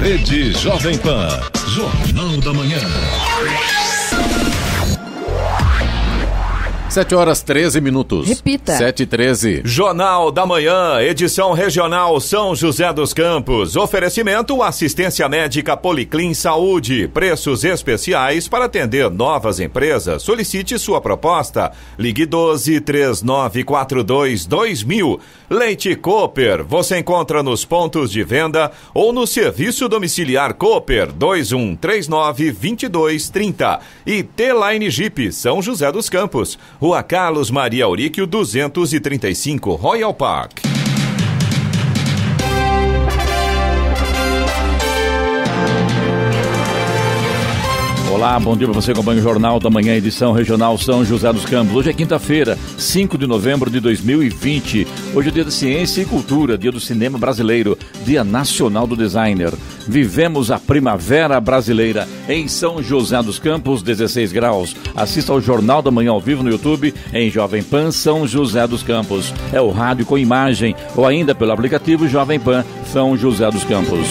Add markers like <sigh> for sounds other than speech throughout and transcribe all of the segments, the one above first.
Rede Jovem Pan. Jornal da Manhã. 7 horas 13 minutos. Repita. 7 treze 13. Jornal da Manhã, edição regional São José dos Campos. Oferecimento assistência médica Policlin Saúde. Preços especiais para atender novas empresas. Solicite sua proposta. Ligue dois dois mil Leite Cooper. Você encontra nos pontos de venda ou no serviço domiciliar Cooper 2139 2230. E T-Line Jeep São José dos Campos. O Rua Carlos Maria Auríquio 235, Royal Park. Olá, bom dia para você acompanha o Jornal da Manhã, edição regional São José dos Campos. Hoje é quinta-feira, 5 de novembro de 2020. Hoje é dia da ciência e cultura, dia do cinema brasileiro, dia nacional do designer. Vivemos a primavera brasileira em São José dos Campos, 16 graus. Assista ao Jornal da Manhã ao vivo no YouTube em Jovem Pan São José dos Campos. É o rádio com imagem ou ainda pelo aplicativo Jovem Pan São José dos Campos.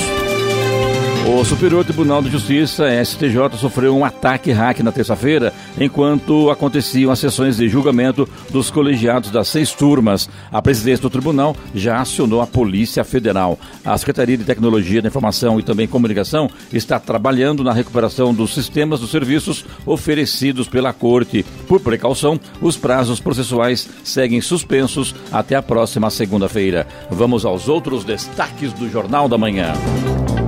O Superior Tribunal de Justiça, STJ, sofreu um ataque hack na terça-feira, enquanto aconteciam as sessões de julgamento dos colegiados das seis turmas. A presidência do tribunal já acionou a Polícia Federal. A Secretaria de Tecnologia da Informação e também Comunicação está trabalhando na recuperação dos sistemas dos serviços oferecidos pela Corte. Por precaução, os prazos processuais seguem suspensos até a próxima segunda-feira. Vamos aos outros destaques do Jornal da Manhã.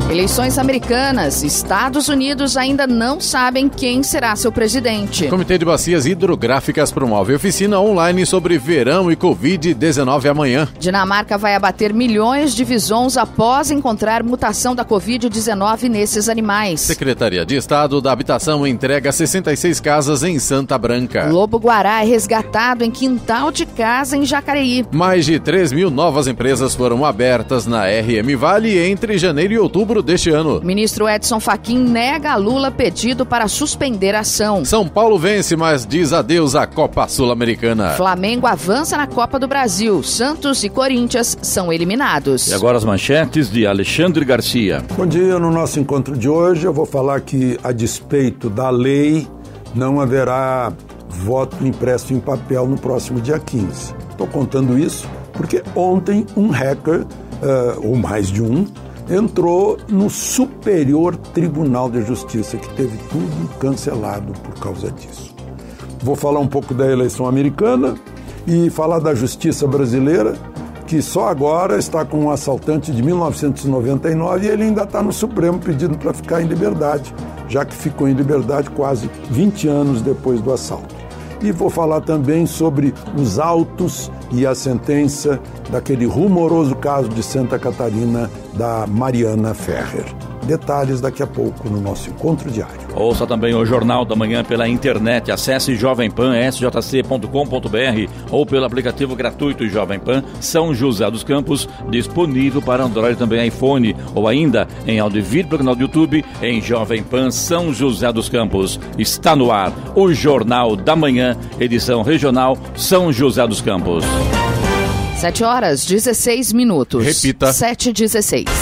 Eleições americanas. Estados Unidos ainda não sabem quem será seu presidente. Comitê de Bacias Hidrográficas promove oficina online sobre verão e Covid-19 amanhã. Dinamarca vai abater milhões de visons após encontrar mutação da Covid-19 nesses animais. Secretaria de Estado da Habitação entrega 66 casas em Santa Branca. Lobo-guará é resgatado em quintal de casa em Jacareí. Mais de 3 mil novas empresas foram abertas na RM Vale entre janeiro e outubro deste ano. Ministro Edson Fachin nega a Lula pedido para suspender a ação. São Paulo vence, mas diz adeus à Copa Sul-Americana. Flamengo avança na Copa do Brasil. Santos e Corinthians são eliminados. E agora as manchetes de Alexandre Garcia. Bom dia, no nosso encontro de hoje eu vou falar que a despeito da lei não haverá voto impresso em papel no próximo dia 15. Estou contando isso porque ontem um hacker, uh, ou mais de um, entrou no Superior Tribunal de Justiça, que teve tudo cancelado por causa disso. Vou falar um pouco da eleição americana e falar da justiça brasileira, que só agora está com um assaltante de 1999 e ele ainda está no Supremo pedindo para ficar em liberdade, já que ficou em liberdade quase 20 anos depois do assalto. E vou falar também sobre os autos e a sentença daquele rumoroso caso de Santa Catarina da Mariana Ferrer. Detalhes daqui a pouco no nosso encontro diário. Ouça também o Jornal da Manhã pela internet. Acesse jovempan.sjc.com.br ou pelo aplicativo gratuito Jovem Pan São José dos Campos, disponível para Android também iPhone ou ainda em audiovisual e canal do YouTube em Jovem Pan São José dos Campos. Está no ar o Jornal da Manhã, edição regional São José dos Campos. 7 horas 16 minutos. Repita. 7 e 16.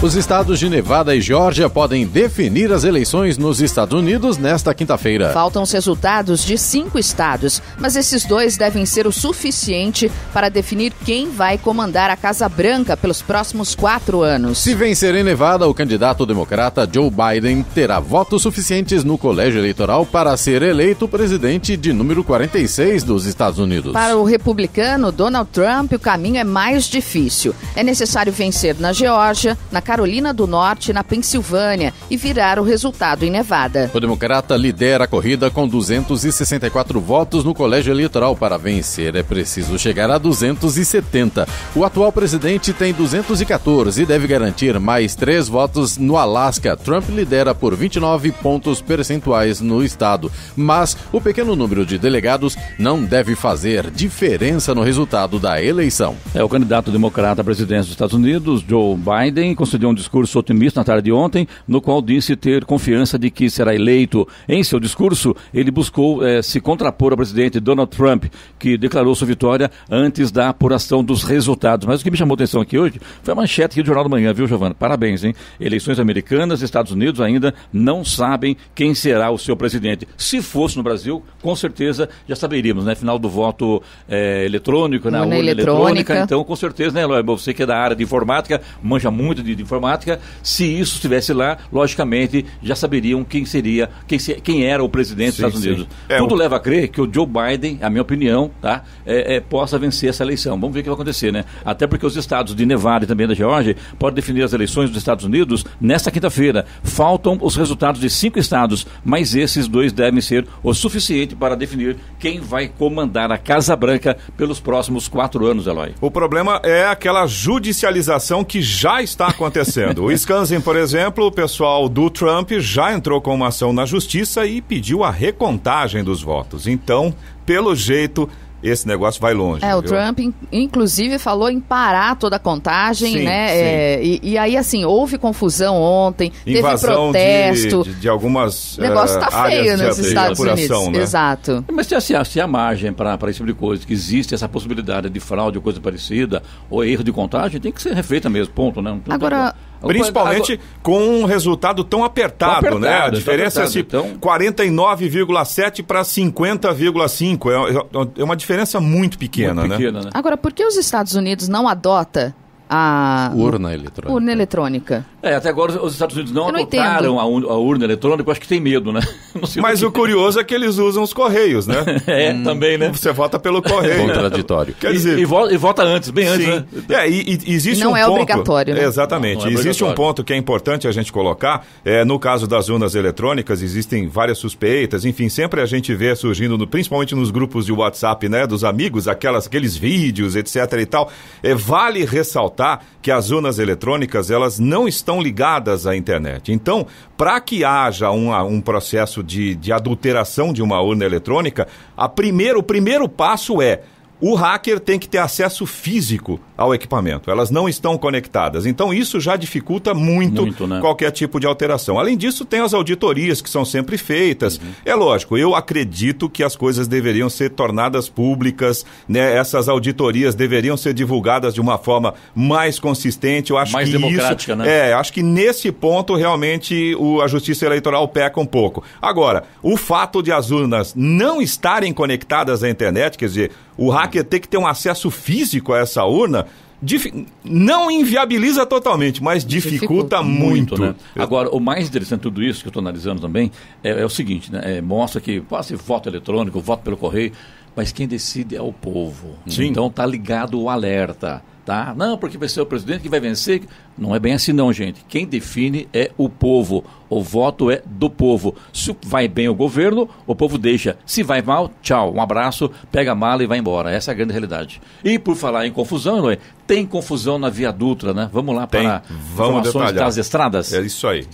Os estados de Nevada e Geórgia podem definir as eleições nos Estados Unidos nesta quinta-feira. Faltam os resultados de cinco estados, mas esses dois devem ser o suficiente para definir quem vai comandar a Casa Branca pelos próximos quatro anos. Se vencer em Nevada, o candidato democrata Joe Biden terá votos suficientes no colégio eleitoral para ser eleito presidente de número 46 dos Estados Unidos. Para o republicano Donald Trump, o caminho é mais difícil. É necessário vencer na Geórgia, na Carolina do Norte, na Pensilvânia, e virar o resultado em Nevada. O democrata lidera a corrida com 264 votos no colégio eleitoral. Para vencer, é preciso chegar a 270. O atual presidente tem 214 e deve garantir mais três votos no Alasca. Trump lidera por 29 pontos percentuais no estado, mas o pequeno número de delegados não deve fazer diferença no resultado da eleição. É o candidato democrata à presidência dos Estados Unidos, Joe Biden, considera concedeu um discurso otimista na tarde de ontem, no qual disse ter confiança de que será eleito. Em seu discurso, ele buscou eh, se contrapor ao presidente Donald Trump, que declarou sua vitória antes da apuração dos resultados. Mas o que me chamou a atenção aqui hoje foi a manchete aqui do Jornal da Manhã, viu, Giovana? Parabéns, hein? Eleições americanas, Estados Unidos ainda não sabem quem será o seu presidente. Se fosse no Brasil, com certeza já saberíamos, né? Final do voto eh, eletrônico, né? na urna eletrônica. eletrônica. Então, com certeza, né, Eloy? Você que é da área de informática, manja muito de, de informática. Se isso estivesse lá, logicamente já saberiam quem seria, quem, se, quem era o presidente sim, dos Estados Unidos. É, Tudo o... leva a crer que o Joe Biden, a minha opinião, tá, é, é, possa vencer essa eleição. Vamos ver o que vai acontecer, né? Até porque os estados de Nevada e também da Geórgia podem definir as eleições dos Estados Unidos nesta quinta-feira. Faltam os resultados de cinco estados, mas esses dois devem ser o suficiente para definir quem vai comandar a Casa Branca pelos próximos quatro anos, Eloy. O problema é aquela judicialização que já está acontecendo acontecendo. O Skansen, por exemplo, o pessoal do Trump já entrou com uma ação na justiça e pediu a recontagem dos votos. Então, pelo jeito, esse negócio vai longe. É, viu? o Trump, inclusive, falou em parar toda a contagem, sim, né? Sim. É, e, e, aí, assim, houve confusão ontem, Invasão teve protesto. De, de, de algumas. O negócio está eh, feio nos de, Estados Unidos. Né? Exato. É, mas se, assim, se há margem para esse tipo de coisa, que existe essa possibilidade de fraude ou coisa parecida, ou erro de contagem, tem que ser refeita mesmo, ponto, né? Agora. Tempo. Principalmente Agora... com um resultado tão apertado, apertado né? A tá diferença é apertado, então. é então... 49,7 para 50,5. É, uma diferença muito pequena, muito né? pequena né? né? Agora, por que os Estados Unidos não adota a urna eletrônica. Urna eletrônica. É, até agora os Estados Unidos não, não adotaram a, a, urna eletrônica, acho que tem medo, né? <laughs> Mas o que... curioso é que eles usam os correios, né? <laughs> é, hum, também, né? Você vota pelo correio. Contraditório. Quer dizer, e, e, vota antes, bem antes, sim. né? É, e, e existe não um é ponto, obrigatório, né? Exatamente. Não, não é obrigatório. existe um ponto que é importante a gente colocar, é, no caso das urnas eletrônicas, existem várias suspeitas, enfim, sempre a gente vê surgindo, no, principalmente nos grupos de WhatsApp, né, dos amigos, aquelas, aqueles vídeos, etc e tal. É, vale ressaltar ressaltar que as urnas eletrônicas elas não estão ligadas à internet. Então, para que haja um, um processo de, de adulteração de uma urna eletrônica, a primeiro, o primeiro passo é o hacker tem que ter acesso físico ao equipamento. Elas não estão conectadas. Então, isso já dificulta muito, muito né? qualquer tipo de alteração. Além disso, tem as auditorias que são sempre feitas. Uhum. É lógico, eu acredito que as coisas deveriam ser tornadas públicas, né? essas auditorias deveriam ser divulgadas de uma forma mais consistente. Eu acho mais que democrática, isso, né? É, acho que nesse ponto, realmente, o, a Justiça Eleitoral peca um pouco. Agora, o fato de as urnas não estarem conectadas à internet, quer dizer, o hacker ter que ter um acesso físico a essa urna, Difi não inviabiliza totalmente, mas dificulta, dificulta muito. muito né? Eu... Agora, o mais interessante de tudo isso que eu estou analisando também é, é, o seguinte, né? É, mostra que passe voto eletrônico, voto pelo correio, mas quem decide é o povo. Sim. Então tá ligado o alerta tá? Não, porque vai ser o presidente que vai vencer. Não é bem assim, não, gente. Quem define é o povo. O voto é do povo. Se vai bem o governo, o povo deixa. Se vai mal, tchau. Um abraço, pega a mala e vai embora. Essa é a grande realidade. E por falar em confusão, Eloy, tem confusão na Via Dutra, né? Vamos lá para tem. Vamos informações detalhar. das estradas? É isso aí.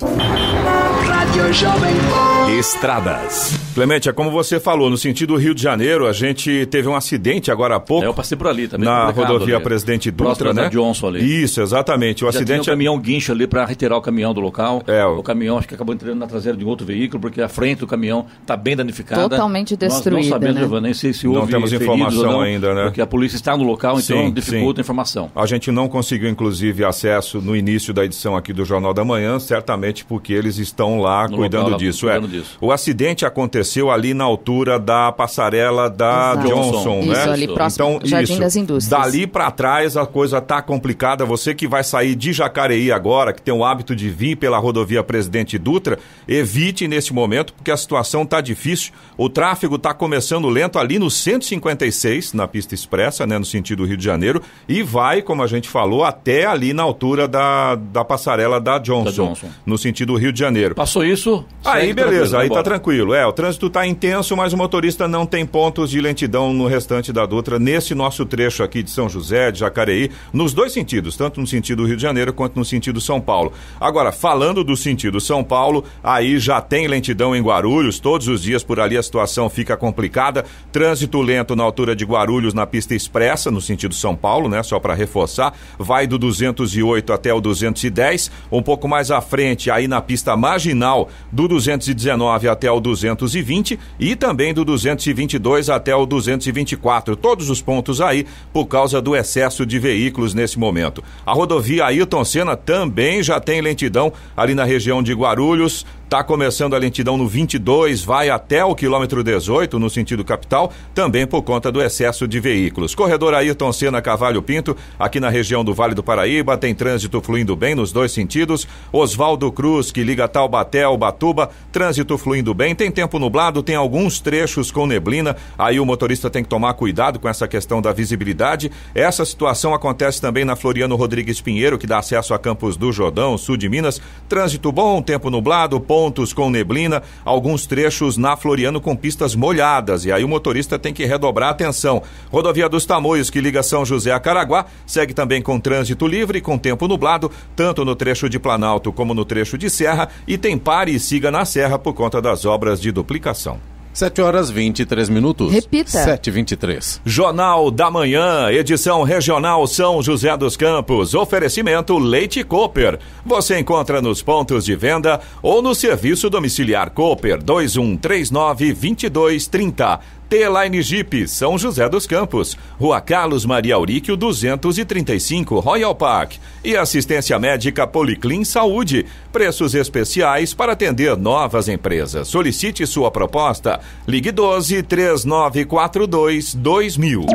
Estradas. Clemente, é como você falou, no sentido Rio de Janeiro, a gente teve um acidente agora há pouco. É, eu passei por ali também. Na rodovia ali. Presidente Dutra, né? Johnson ali. Isso, exatamente. O Já acidente. Tinha um é caminhão guincho ali para retirar o caminhão do local. É. O... caminhão acho que acabou entrando na traseira de um outro veículo, porque a frente do caminhão está bem danificada. Totalmente destruída. Nós não sabemos, né? Giovanni, nem sei se houve. Não temos informação não, ainda, né? Porque a polícia está no local, então sim, então dificulta sim. a informação. A gente não conseguiu, inclusive, acesso no início da edição aqui do Jornal da Manhã, certamente porque eles estão lá cuidando disso. É. cuidando é. disso. O acidente aconteceu ali na altura da passarela da Exato. Johnson, né? isso, né? Ali próximo então, Jardim isso. das Indústrias. Dali para trás a coisa tá complicada. Você que vai sair de Jacareí agora, que tem o hábito de vir pela rodovia Presidente Dutra, evite neste momento, porque a situação tá difícil. O tráfego tá começando lento ali no 156, na pista expressa, né, no sentido Rio de Janeiro, e vai, como a gente falou, até ali na altura da, da passarela da Johnson, da Johnson. no sentido Rio de Janeiro. Passou isso isso. Aí beleza, tá aí tá tranquilo. É, o trânsito tá intenso, mas o motorista não tem pontos de lentidão no restante da Dutra, nesse nosso trecho aqui de São José, de Jacareí, nos dois sentidos, tanto no sentido Rio de Janeiro quanto no sentido São Paulo. Agora, falando do sentido São Paulo, aí já tem lentidão em Guarulhos, todos os dias por ali a situação fica complicada. Trânsito lento na altura de Guarulhos na pista expressa, no sentido São Paulo, né? Só para reforçar, vai do 208 até o 210, um pouco mais à frente, aí na pista marginal do 219 até o 220 e também do 222 até o 224. Todos os pontos aí por causa do excesso de veículos nesse momento. A rodovia Ayrton Senna também já tem lentidão ali na região de Guarulhos, Está começando a lentidão no 22, vai até o quilômetro 18, no sentido capital, também por conta do excesso de veículos. Corredor Ayrton Senna Cavalho Pinto, aqui na região do Vale do Paraíba, tem trânsito fluindo bem nos dois sentidos. Oswaldo Cruz, que liga Taubaté ao Batuba, trânsito fluindo bem. Tem tempo nublado, tem alguns trechos com neblina, aí o motorista tem que tomar cuidado com essa questão da visibilidade. Essa situação acontece também na Floriano Rodrigues Pinheiro, que dá acesso a Campos do Jordão, sul de Minas. Trânsito bom, tempo nublado, pontos com neblina, alguns trechos na Floriano com pistas molhadas. E aí o motorista tem que redobrar a atenção. Rodovia dos Tamoios, que liga São José a Caraguá, segue também com trânsito livre, com tempo nublado, tanto no trecho de Planalto como no trecho de Serra, e tem pare e siga na Serra por conta das obras de duplicação. 7 horas 23 minutos. Repita. 7h23. Jornal da Manhã, edição regional São José dos Campos. Oferecimento Leite Cooper. Você encontra nos pontos de venda ou no serviço domiciliar Cooper 2139 2230. T-Line Jeep, São José dos Campos, Rua Carlos Maria Auríquio 235, Royal Park. E assistência médica Policlin Saúde. Preços especiais para atender novas empresas. Solicite sua proposta. Ligue 12 3942 2000.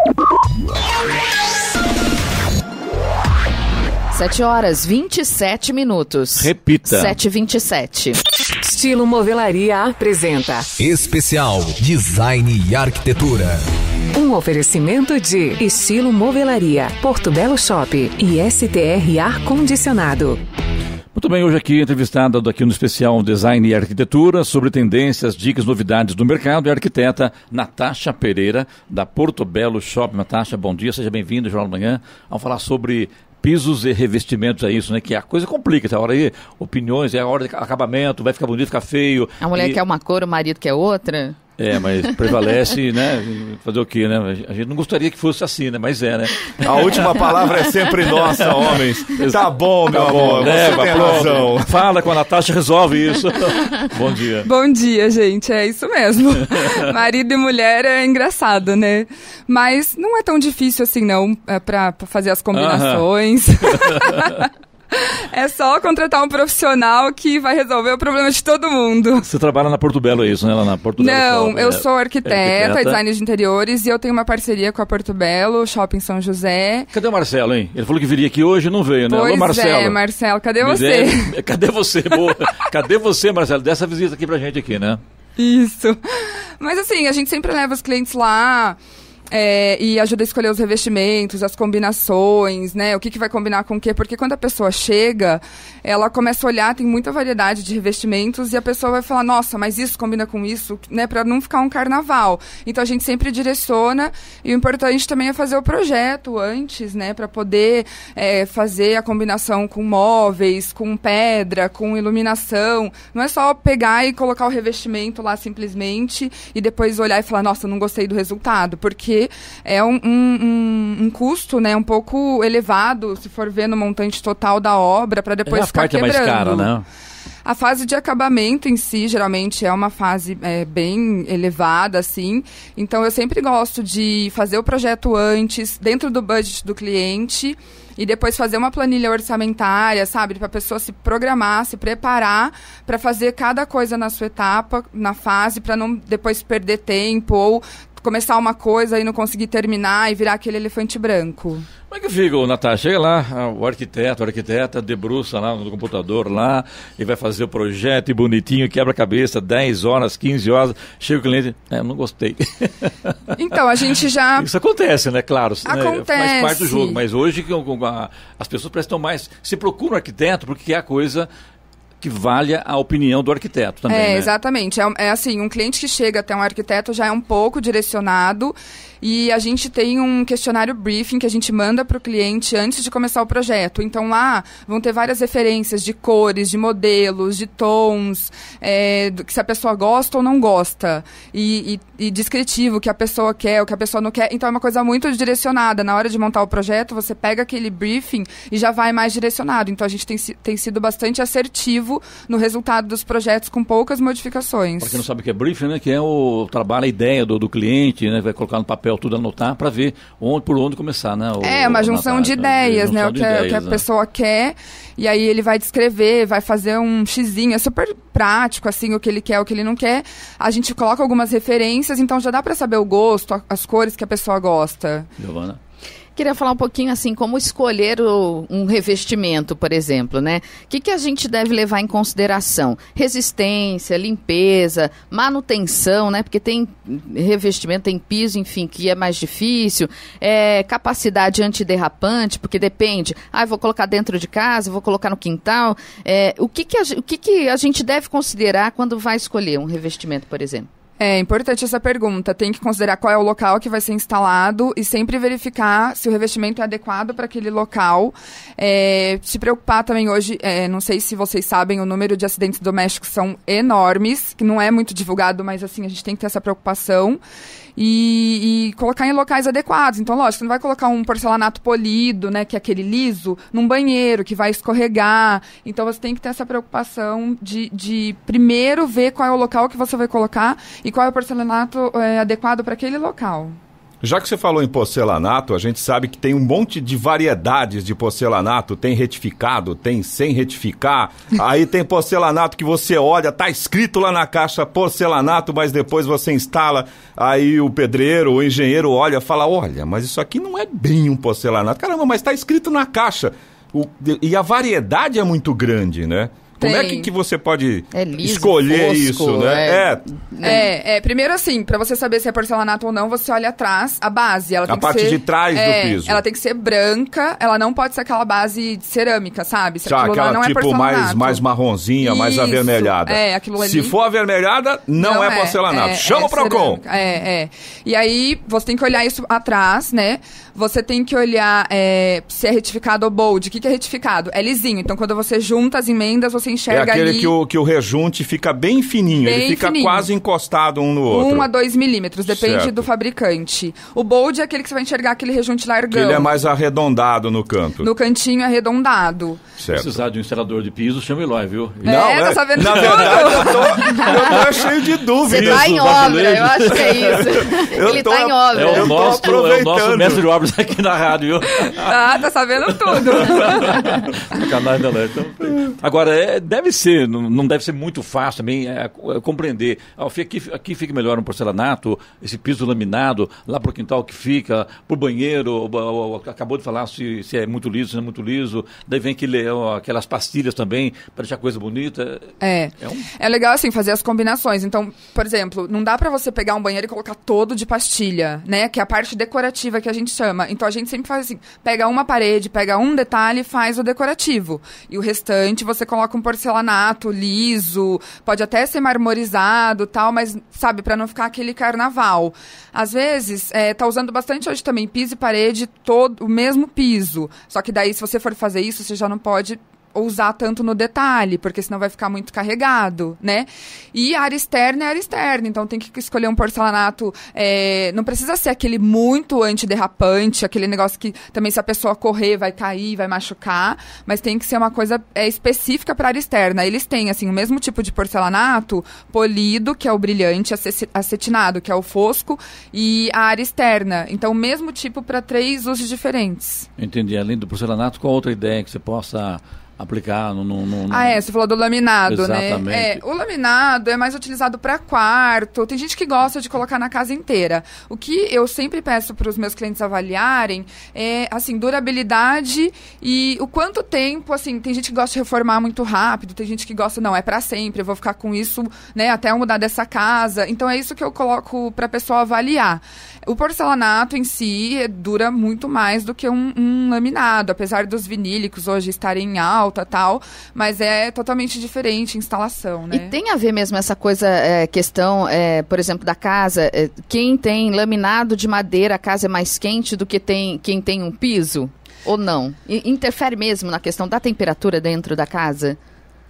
7 horas 27 minutos. Repita. 7h27. Estilo Modelaria apresenta Especial Design e Arquitetura. Um oferecimento de Estilo Movelaria Porto Belo Shop e STR Ar Condicionado. Muito bem, hoje aqui entrevistada aqui no especial Design e Arquitetura sobre tendências, dicas, novidades do mercado é a arquiteta Natasha Pereira da Porto Belo Shopping. Natasha, bom dia, seja bem-vinda Jornal da Manhã. Vamos falar sobre pisos e revestimentos é isso, né? Que a coisa complica, tá? A hora aí, opiniões, é a hora de acabamento, vai ficar bonito, ficar feio. A mulher e... quer uma cor, o marido quer outra? É, mas prevalece, né? Fazer o quê, né? A gente não gostaria que fosse assim, né? Mas é, né? A última palavra é sempre nossa, <laughs> homens. Tá bom, meu tá bom, amor. Né? Você tem razão. Fala com a Natasha, resolve isso. <laughs> bom dia. Bom dia, gente. É isso mesmo. <laughs> Marido e mulher é engraçado, né? Mas não é tão difícil assim, não, é pra, fazer as combinações. Uh -huh. É só contratar um profissional que vai resolver o problema de todo mundo. Você trabalha na Porto Belo, é isso, né? Lá na Porto Belo. Não, eu é, sou arquiteta, é arquiteta, design de interiores e eu tenho uma parceria com a Porto Belo, Shopping São José. Cadê o Marcelo, hein? Ele falou que viria aqui hoje e não veio, né? Pois Alô, Marcelo. É, Marcelo, cadê você? <laughs> Cadê você, boa? cadê você, Marcelo? Dessa visita aqui pra gente aqui, né? Isso. Mas assim, a gente sempre leva os clientes lá. É, e ajuda a escolher os revestimentos, as combinações, né? O que, que vai combinar com o quê? Porque quando a pessoa chega, ela começa a olhar, tem muita variedade de revestimentos e a pessoa vai falar, nossa, mas isso combina com isso, né? Para não ficar um carnaval. Então a gente sempre direciona e o importante também é fazer o projeto antes, né? Para poder é, fazer a combinação com móveis, com pedra, com iluminação. Não é só pegar e colocar o revestimento lá simplesmente e depois olhar e falar, nossa, não gostei do resultado, porque é um, um, um, custo né, um pouco elevado, se for ver no montante total da obra, para depois é ficar quebrando. É mais cara, né? A fase de acabamento em si, geralmente, é uma fase é, bem elevada, assim. Então, eu sempre gosto de fazer o projeto antes, dentro do budget do cliente, e depois fazer uma planilha orçamentária, sabe? Para a pessoa se programar, se preparar para fazer cada coisa na sua etapa, na fase, para não depois perder tempo ou começar uma coisa e não conseguir terminar e virar aquele elefante branco. Como é que fica, Natasha? Chega lá, ah, o arquiteto, a arquiteta debruça lá no computador lá e vai fazer o projeto e bonitinho, quebra-cabeça, 10 horas, 15 horas. Chega o cliente, é, não gostei. <laughs> Então, a gente já. Isso acontece, né? Claro. Acontece. Né? Faz parte do jogo, mas hoje as pessoas prestam mais. Se procura um arquiteto porque quer a coisa que valha a opinião do arquiteto também. É, né? exatamente. É, é, assim, um cliente que chega até um arquiteto já é um pouco direcionado e a gente tem um questionário briefing que a gente manda para o cliente antes de começar o projeto. Então lá vão ter várias referências de cores, de modelos, de tons, é, do, que se a pessoa gosta ou não gosta. E, e e descritivo, o que a pessoa quer, o que a pessoa não quer. Então é uma coisa muito direcionada. Na hora de montar o projeto, você pega aquele briefing e já vai mais direcionado. Então a gente tem, tem sido bastante assertivo no resultado dos projetos com poucas modificações. Para quem não sabe o que é briefing, né? Que é o trabalho, a ideia do, do cliente, né? Vai colocar no papel tudo, anotar para ver onde, por onde começar, né? O, é, uma junção de né, ideias, né? O é que, a, né. pessoa quer e aí ele vai descrever, vai fazer um xizinho, é super prático, assim, o que ele quer, o que ele não quer. A gente coloca algumas referências, então já dá para saber o gosto, as cores que a pessoa gosta. Giovana? queria falar um pouquinho assim, como escolher o, um revestimento, por exemplo, né? O que, que a gente deve levar em consideração? Resistência, limpeza, manutenção, né? Porque tem revestimento, tem piso, enfim, que é mais difícil. É, capacidade antiderrapante, porque depende. Ah, vou colocar dentro de casa, vou colocar no quintal. É, o que, que, a, o que, que a gente deve considerar quando vai escolher um revestimento, por exemplo? É importante essa pergunta. Tem que considerar qual é o local que vai ser instalado e sempre verificar se o revestimento é adequado para aquele local. É, se preocupar também hoje, é, não sei se vocês sabem, o número de acidentes domésticos são enormes, que não é muito divulgado, mas assim a gente tem que ter essa preocupação e, e, colocar em locais adequados. Então, lógico, você não vai colocar um porcelanato polido, né, que é aquele liso, num banheiro que vai escorregar. Então, você tem que ter essa preocupação de, de primeiro ver qual é o local que você vai colocar e qual é o porcelanato é, adequado para aquele local. Já que você falou em porcelanato, a gente sabe que tem um monte de variedades de porcelanato. Tem retificado, tem sem retificar. Aí tem porcelanato que você olha, tá escrito lá na caixa porcelanato, mas depois você instala. Aí o pedreiro, o engenheiro olha, fala: olha, mas isso aqui não é bem um porcelanato. Caramba, mas tá escrito na caixa. O, e a variedade é muito grande, né? Como é que, que você pode é liso, escolher fosco, isso, é. né? É, é, é primeiro assim, para você saber se é porcelanato ou não, você olha atrás, a base. Ela a parte ser, de trás do é, piso. Ela tem que ser branca, ela não pode ser aquela base de cerâmica, sabe? Se Já, aquela não é tipo mais, mais marronzinha, isso, mais avermelhada. É, aquilo ali. Se for avermelhada, não, não é, é porcelanato. Chama o Procon! É, é. E aí, você tem que olhar isso atrás, né? Você tem que olhar se é retificado ou bold. O que, que é retificado? É lisinho. Então, quando você junta as emendas, você você enxerga ali... É aquele ali... que, o, que o rejunte fica bem fininho, bem ele fica fininho. quase encostado um no outro. um a dois milímetros, depende certo. do fabricante. O bold é aquele que você vai enxergar aquele rejunte largão. ele é mais arredondado no canto. No cantinho arredondado. Certo. Precisar de um instalador de piso, chama Eloy, viu? É, Não, tá é, é. tá sabendo Na tudo. verdade, eu tô, eu tô cheio de dúvidas. Você tá em obra, eu acho que é <laughs> isso. Eu ele tá tô, tá em obra. É o, nosso, é o nosso mestre de obras aqui na rádio, viu? Ah, tá sabendo tudo. <laughs> Canais então, <laughs> da Agora, é deve ser, não deve ser muito fácil também é, é, compreender. Ah, aqui, aqui fica melhor um porcelanato, esse piso laminado, lá para o quintal que fica, para o banheiro, acabou de falar se, se, é muito liso, se não é muito liso. Daí vem aquele, aquelas pastilhas também para deixar coisa bonita. É. É, um... é legal, assim, fazer as combinações. Então, por exemplo, não dá para você pegar um banheiro e colocar todo de pastilha, né? Que é a parte decorativa que a gente chama. Então, a gente sempre faz assim, pega uma parede, pega um detalhe e faz o decorativo. E o restante você coloca um porcelanato liso, pode até ser marmorizado tal, mas, sabe, para não ficar aquele carnaval. Às vezes, é, tá usando bastante hoje também piso e parede, todo o mesmo piso. Só que daí, se você for fazer isso, você já não pode usar tanto no detalhe, porque senão vai ficar muito carregado, né? E área externa é área externa, então tem que escolher um porcelanato. É, não precisa ser aquele muito antiderrapante, aquele negócio que também se a pessoa correr vai cair, vai machucar, mas tem que ser uma coisa é, específica para área externa. Eles têm, assim, o mesmo tipo de porcelanato polido, que é o brilhante acetinado, que é o fosco, e a área externa. Então, o mesmo tipo para três usos diferentes. Entendi. Além do porcelanato, qual outra ideia que você possa aplicar no, no, no, Ah, é, você falou do laminado, né? Exatamente. né? É, o laminado é mais utilizado para quarto. Tem gente que gosta de colocar na casa inteira. O que eu sempre peço para os meus clientes avaliarem é, assim, durabilidade e o quanto tempo, assim, tem gente que gosta de reformar muito rápido, tem gente que gosta, não, é para sempre, eu vou ficar com isso, né, até eu mudar dessa casa. Então é isso que eu coloco para a pessoa avaliar. O porcelanato em si dura muito mais do que um, um laminado, apesar dos vinílicos hoje estarem em alta tal, mas é totalmente diferente a instalação, né? E tem a ver mesmo essa coisa, é, questão, é, por exemplo, da casa. É, quem tem laminado de madeira, a casa é mais quente do que tem, quem tem um piso? Ou não? E interfere mesmo na questão da temperatura dentro da casa?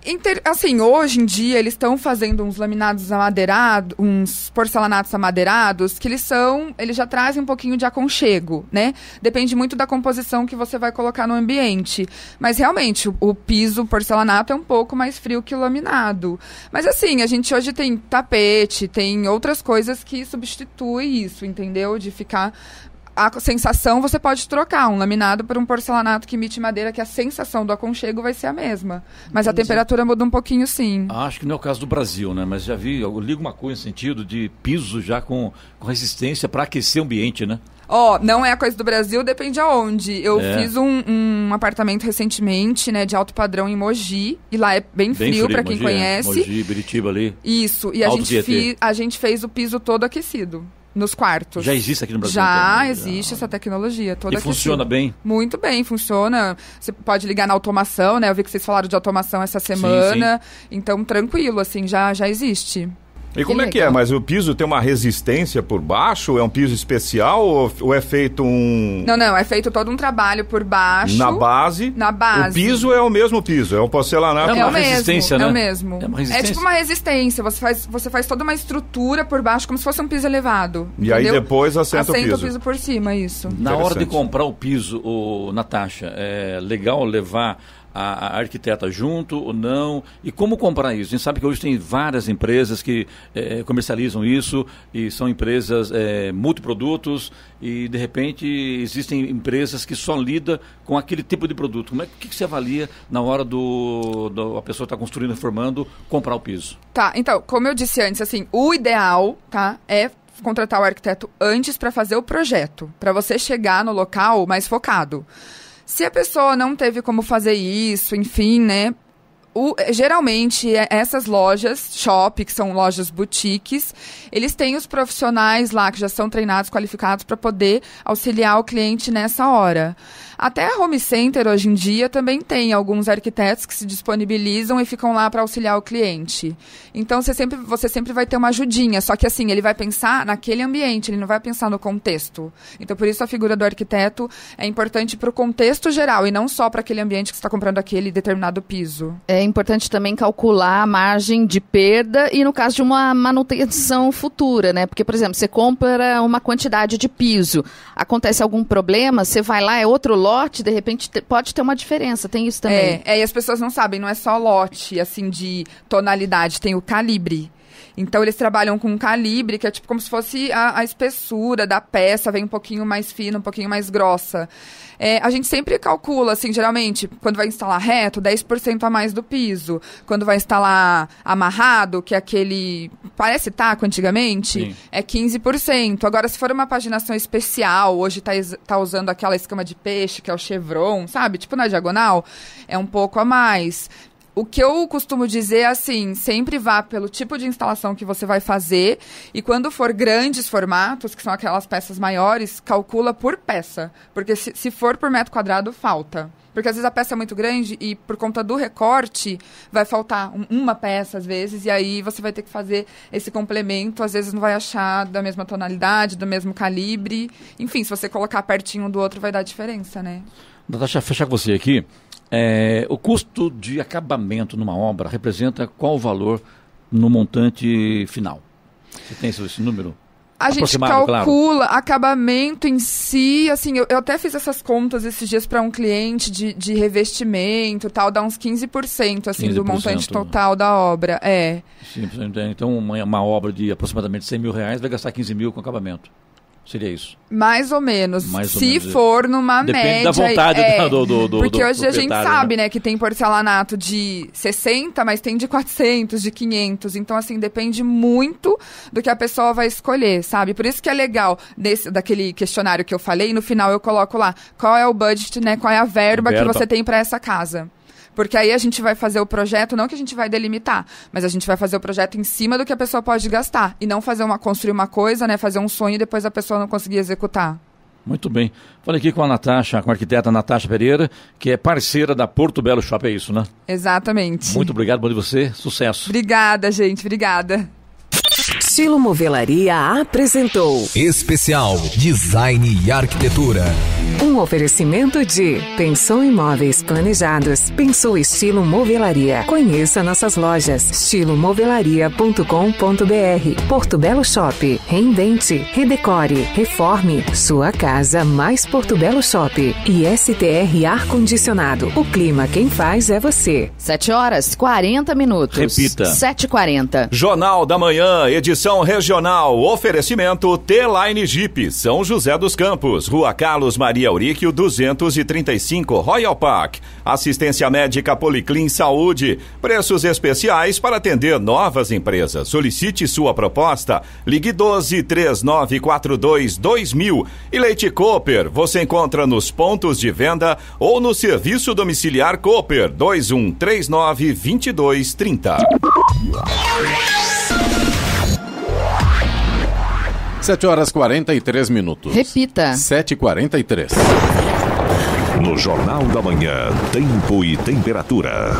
Inter... Assim, hoje em dia eles estão fazendo uns laminados amadeirados, uns porcelanatos amadeirados, que eles são, eles já trazem um pouquinho de aconchego, né? Depende muito da composição que você vai colocar no ambiente. Mas realmente, o, o piso porcelanato é um pouco mais frio que o laminado. Mas assim, a gente hoje tem tapete, tem outras coisas que substituem isso, entendeu? De ficar a sensação você pode trocar um laminado por um porcelanato que emite madeira, que a sensação do aconchego vai ser a mesma. Mas Entendi. a temperatura muda um pouquinho, sim. Ah, acho que não é o caso do Brasil, né? Mas já vi, eu ligo uma coisa no sentido de piso já com, com resistência para aquecer o ambiente, né? Ó, oh, não é a coisa do Brasil, depende aonde. Eu é. fiz um, um, apartamento recentemente, né, de alto padrão em Mogi, e lá é bem, frio, frio para quem Mogi, é. conhece. É. Mogi, Biritiba ali. Isso, e a gente, fi, a gente fez o piso todo aquecido nos quartos. Já existe aqui no Brasil? Já também. Então, né? existe Já. essa tecnologia. Toda e funciona bem? Muito bem, funciona. Você pode ligar na automação, né? Eu vi que vocês falaram de automação essa semana. Sim, sim. Então, tranquilo, assim, já, já existe. E como que é que é? Mas o piso tem uma resistência por baixo? É um piso especial ou, ou, é feito um. Não, não, é feito todo um trabalho por baixo. Na base. Na base. O piso é o mesmo piso, é um porcelanato. É uma é mesmo, resistência, né? É o né? mesmo. É, uma é resistência. é tipo uma resistência. Você faz, você faz toda uma estrutura por baixo, como se fosse um piso elevado. E entendeu? aí depois assenta, assenta o piso. o piso por cima, isso. Na hora de comprar o piso, o, Natasha, é legal levar a, a, arquiteta junto ou não? E como comprar isso? A gente sabe que hoje tem várias empresas que é, comercializam isso e são empresas é, multiprodutos e, de repente, existem empresas que só lidam com aquele tipo de produto. Como é que, que você avalia na hora do, do a pessoa está construindo, reformando, comprar o piso? Tá, então, como eu disse antes, assim, o ideal tá, é contratar o arquiteto antes para fazer o projeto, para você chegar no local mais focado. Se a pessoa não teve como fazer isso, enfim, né? O, eh, geralmente, eh, essas lojas, shop, que são lojas boutiques, eles têm os profissionais lá que já são treinados, qualificados para poder auxiliar o cliente nessa hora. Até a home center hoje em dia também tem alguns arquitetos que se disponibilizam e ficam lá para auxiliar o cliente. Então você sempre, você sempre vai ter uma ajudinha, só que assim, ele vai pensar naquele ambiente, ele não vai pensar no contexto. Então por isso a figura do arquiteto é importante para o contexto geral e não só para aquele ambiente que você está comprando aquele determinado piso. É importante também calcular a margem de perda e no caso de uma manutenção futura, né? Porque, por exemplo, você compra uma quantidade de piso, acontece algum problema, você vai lá, é outro lote lote, de repente, pode ter uma diferença, tem isso também. É, é, e as pessoas não sabem, não é só lote, assim, de tonalidade, tem o calibre. Então eles trabalham com calibre, que é tipo como se fosse a, a espessura da peça, vem um pouquinho mais fina, um pouquinho mais grossa. É, a gente sempre calcula, assim, geralmente, quando vai instalar reto, 10% a mais do piso. Quando vai instalar amarrado, que é aquele. Parece taco antigamente, Sim. é 15%. Agora, se for uma paginação especial, hoje tá, tá usando aquela escama de peixe, que é o chevron, sabe? Tipo na diagonal, é um pouco a mais. O que eu costumo dizer é assim: sempre vá pelo tipo de instalação que você vai fazer e quando for grandes formatos, que são aquelas peças maiores, calcula por peça. Porque se, se for por metro quadrado, falta. Porque às vezes a peça é muito grande e por conta do recorte vai faltar um, uma peça às vezes e aí você vai ter que fazer esse complemento, às vezes não vai achar da mesma tonalidade, do mesmo calibre. Enfim, se você colocar pertinho um do outro vai dar diferença, né? Natasha, fechar com você aqui. É, o custo de acabamento numa obra representa qual o valor no montante final? Você tem esse, esse número? A gente calcula claro. acabamento em si, assim, eu, eu, até fiz essas contas esses dias para um cliente de, de revestimento tal, dá uns 15%, assim, 15%. do montante total da obra, é. Sim, então, então, então uma, uma obra de aproximadamente 100 mil reais vai gastar 15 mil com acabamento. Seria isso. Mais ou menos. Mais ou se menos. for numa Depende média. Depende da vontade é, do, do, do, Porque do hoje a gente sabe, né? né? que tem porcelanato de 60, mas tem de 400, de 500. Então, assim, depende muito do que a pessoa vai escolher, sabe? Por isso que é legal, desse, daquele questionário que eu falei, no final eu coloco lá qual é o budget, né? Qual é a verba, verba. que você tem para essa casa. Porque aí a gente vai fazer o projeto, não que a gente vai delimitar, mas a gente vai fazer o projeto em cima do que a pessoa pode gastar. E não fazer uma, construir uma coisa, né? Fazer um sonho e depois a pessoa não conseguir executar. Muito bem. Falei aqui com a Natasha, com a arquiteta Natasha Pereira, que é parceira da Porto Belo Shop, é isso, né? Exatamente. Muito obrigado, bom de você. Sucesso. Obrigada, gente. Obrigada. Estilo Movelaria apresentou Especial Design e Arquitetura. Um oferecimento de Pensou Imóveis Planejados, Pensou Estilo Movelaria. Conheça nossas lojas estilomovelaria.com.br, Porto Belo Shop, Reinvente, Redecore, Reforme, Sua Casa mais Porto Belo Shop e STR Ar Condicionado. O clima quem faz é você. 7 horas 40 minutos. Repita. 7h40. Jornal da Manhã, edição regional, oferecimento T-Line Jeep, São José dos Campos, Rua Carlos Maria Faria Auríquio 235 Royal Park. Assistência médica Policlin Saúde. Preços especiais para atender novas empresas. Solicite sua proposta. Ligue 12 3942 2000. E Leite Cooper, você encontra nos pontos de venda ou no serviço domiciliar Cooper 2139 2230. 7 horas 43 minutos. Repita. 7h43. No Jornal da Manhã, Tempo e Temperatura.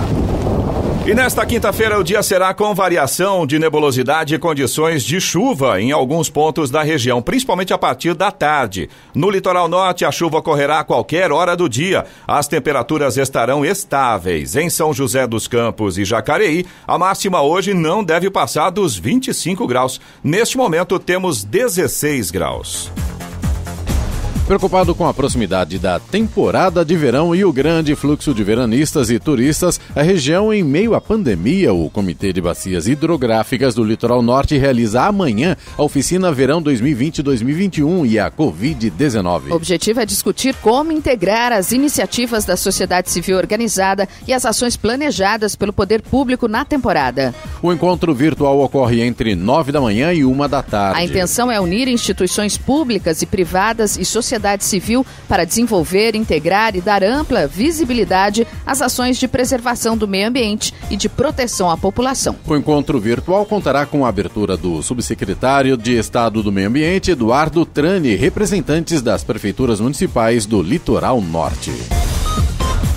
E nesta quinta-feira o dia será com variação de nebulosidade e condições de chuva em alguns pontos da região, principalmente a partir da tarde. No litoral norte, a chuva ocorrerá a qualquer hora do dia. As temperaturas estarão estáveis. Em São José dos Campos e Jacareí, a máxima hoje não deve passar dos 25 graus. Neste momento, temos 16 graus. Preocupado com a proximidade da temporada de verão e o grande fluxo de veranistas e turistas, a região, em meio à pandemia, o Comitê de Bacias Hidrográficas do Litoral Norte realiza amanhã a oficina Verão 2020-2021 e a Covid-19. O objetivo é discutir como integrar as iniciativas da sociedade civil organizada e as ações planejadas pelo poder público na temporada. O encontro virtual ocorre entre 9 da manhã e uma da tarde. A intenção é unir instituições públicas e privadas e sociedade sociedade civil para desenvolver, integrar e dar ampla visibilidade às ações de preservação do meio ambiente e de proteção à população. O encontro virtual contará com a abertura do subsecretário de Estado do Meio Ambiente, Eduardo Trani, representantes das prefeituras municipais do Litoral Norte.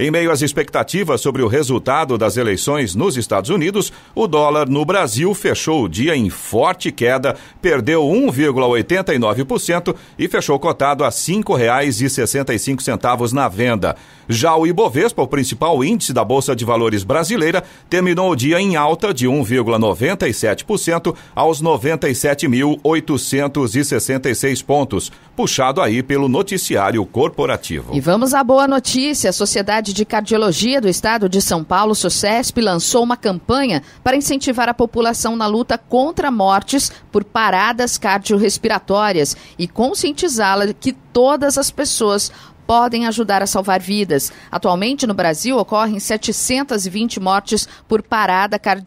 Em meio às expectativas sobre o resultado das eleições nos Estados Unidos, o dólar no Brasil fechou o dia em forte queda, perdeu 1,89% e fechou cotado a R$ 5,65 na venda. Já o Ibovespa, o principal índice da Bolsa de Valores brasileira, terminou o dia em alta de 1,97% aos 97.866 pontos, puxado aí pelo noticiário corporativo. E vamos à boa notícia, a sociedade Sociedade de Cardiologia do Estado de São Paulo, SUCESP, lançou uma campanha para incentivar a população na luta contra mortes por paradas cardiorrespiratórias e conscientizá-la que todas as pessoas podem ajudar a salvar vidas. Atualmente no Brasil ocorrem 720 mortes por parada cardíaca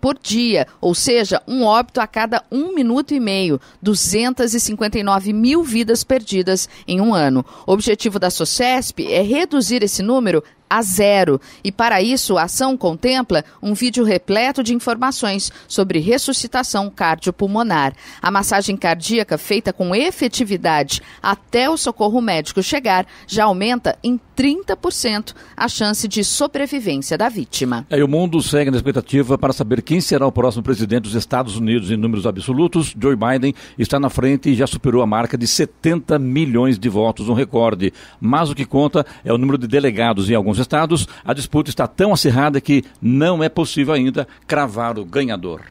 por dia, ou seja, um óbito a cada um minuto e meio, 259 mil vidas perdidas em um ano. O objetivo da SOCESP é reduzir esse número a zero. E para isso, a ação contempla um vídeo repleto de informações sobre ressuscitação cardiopulmonar. A massagem cardíaca feita com efetividade até o socorro médico chegar já aumenta em 30% a chance de sobrevivência da vítima. É, o mundo segue na expectativa para saber quem será o próximo presidente dos Estados Unidos em números absolutos. Joe Biden está na frente e já superou a marca de 70 milhões de votos, um recorde. Mas o que conta é o número de delegados em alguns estados, a disputa está tão acirrada que não é possível ainda cravar o ganhador.